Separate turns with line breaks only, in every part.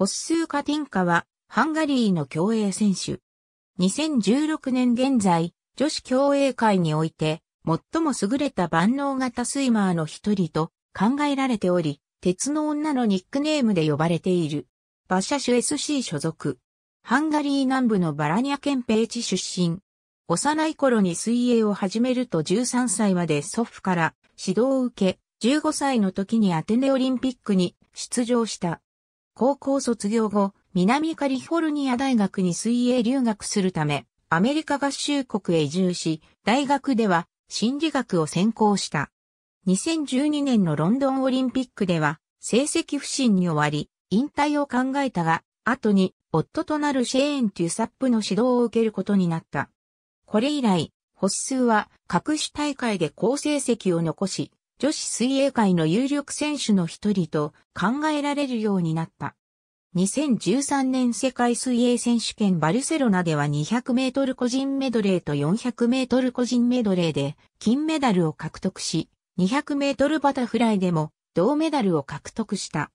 ホッスー・カティンカは、ハンガリーの競泳選手。2016年現在、女子競泳界において、最も優れた万能型スイマーの一人と考えられており、鉄の女のニックネームで呼ばれている。馬車種 SC 所属。ハンガリー南部のバラニア県ペーチ出身。幼い頃に水泳を始めると13歳まで祖父から指導を受け、15歳の時にアテネオリンピックに出場した。高校卒業後、南カリフォルニア大学に水泳留学するため、アメリカ合衆国へ移住し、大学では心理学を専攻した。2012年のロンドンオリンピックでは、成績不振に終わり、引退を考えたが、後に夫となるシェーン・テュサップの指導を受けることになった。これ以来、星数は各種大会で好成績を残し、女子水泳界の有力選手の一人と考えられるようになった。2013年世界水泳選手権バルセロナでは200メートル個人メドレーと400メートル個人メドレーで金メダルを獲得し、200メートルバタフライでも銅メダルを獲得した。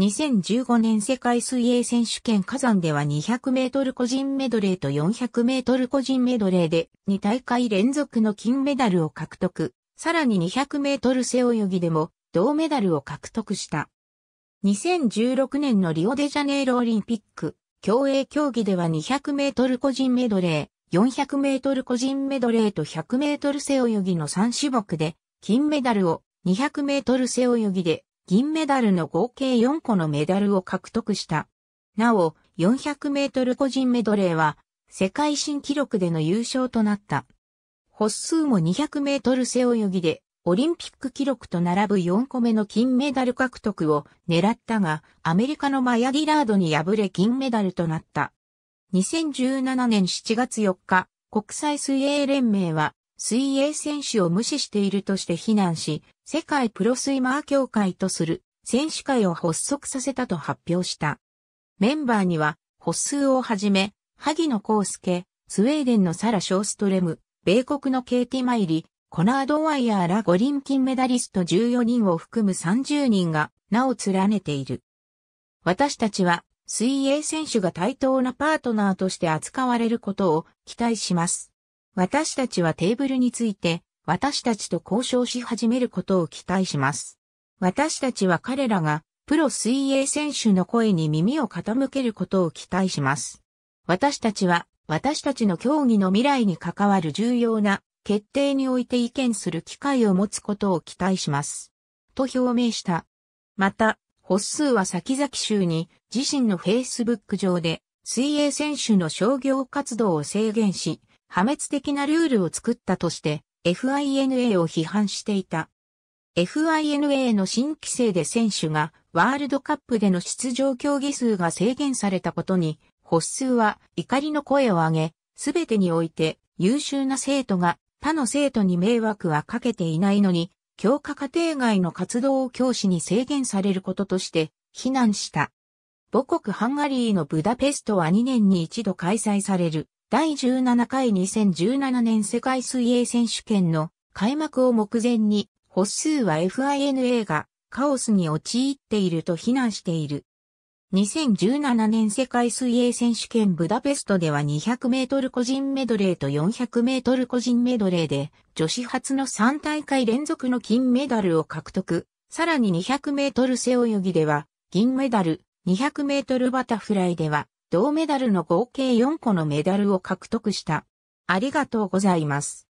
2015年世界水泳選手権火山では200メートル個人メドレーと400メートル個人メドレーで2大会連続の金メダルを獲得。さらに200メートル背泳ぎでも銅メダルを獲得した。2016年のリオデジャネイロオリンピック、競泳競技では200メートル個人メドレー、400メートル個人メドレーと100メートル背泳ぎの3種目で、金メダルを200メートル背泳ぎで、銀メダルの合計4個のメダルを獲得した。なお、400メートル個人メドレーは、世界新記録での優勝となった。歩数も200メートル背泳ぎでオリンピック記録と並ぶ4個目の金メダル獲得を狙ったが、アメリカのマヤ・ディラードに敗れ銀メダルとなった。2017年7月4日、国際水泳連盟は、水泳選手を無視しているとして非難し、世界プロスイマー協会とする選手会を発足させたと発表した。メンバーには、ホスーをはじめ、萩野公介、スウェーデンのサラ・ショーストレム、米国のケイティ・マイリ、コナード・ワイヤーら五輪金メダリスト14人を含む30人が名を連ねている。私たちは水泳選手が対等なパートナーとして扱われることを期待します。私たちはテーブルについて私たちと交渉し始めることを期待します。私たちは彼らがプロ水泳選手の声に耳を傾けることを期待します。私たちは私たちの競技の未来に関わる重要な決定において意見する機会を持つことを期待します。と表明した。また、ホッスーは先々週に自身のフェイスブック上で水泳選手の商業活動を制限し、破滅的なルールを作ったとして FINA を批判していた。FINA の新規制で選手がワールドカップでの出場競技数が制限されたことに、ホッスーは怒りの声を上げ、すべてにおいて優秀な生徒が他の生徒に迷惑はかけていないのに、教科課程外の活動を教師に制限されることとして非難した。母国ハンガリーのブダペストは2年に一度開催される第17回2017年世界水泳選手権の開幕を目前に、歩数は FINA がカオスに陥っていると非難している。2017年世界水泳選手権ブダペストでは200メートル個人メドレーと400メートル個人メドレーで女子初の3大会連続の金メダルを獲得。さらに200メートル背泳ぎでは銀メダル、200メートルバタフライでは銅メダルの合計4個のメダルを獲得した。ありがとうございます。